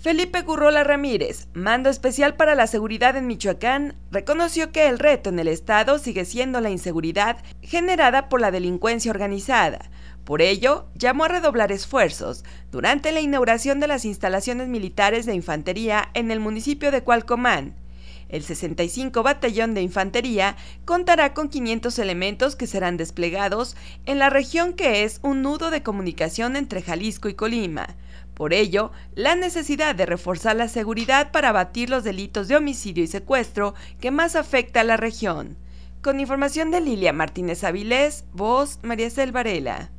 Felipe Gurrola Ramírez, mando especial para la seguridad en Michoacán, reconoció que el reto en el Estado sigue siendo la inseguridad generada por la delincuencia organizada. Por ello, llamó a redoblar esfuerzos durante la inauguración de las instalaciones militares de infantería en el municipio de Cualcomán. El 65 Batallón de Infantería contará con 500 elementos que serán desplegados en la región que es un nudo de comunicación entre Jalisco y Colima. Por ello, la necesidad de reforzar la seguridad para abatir los delitos de homicidio y secuestro que más afecta a la región. Con información de Lilia Martínez Avilés, voz María Selvarela.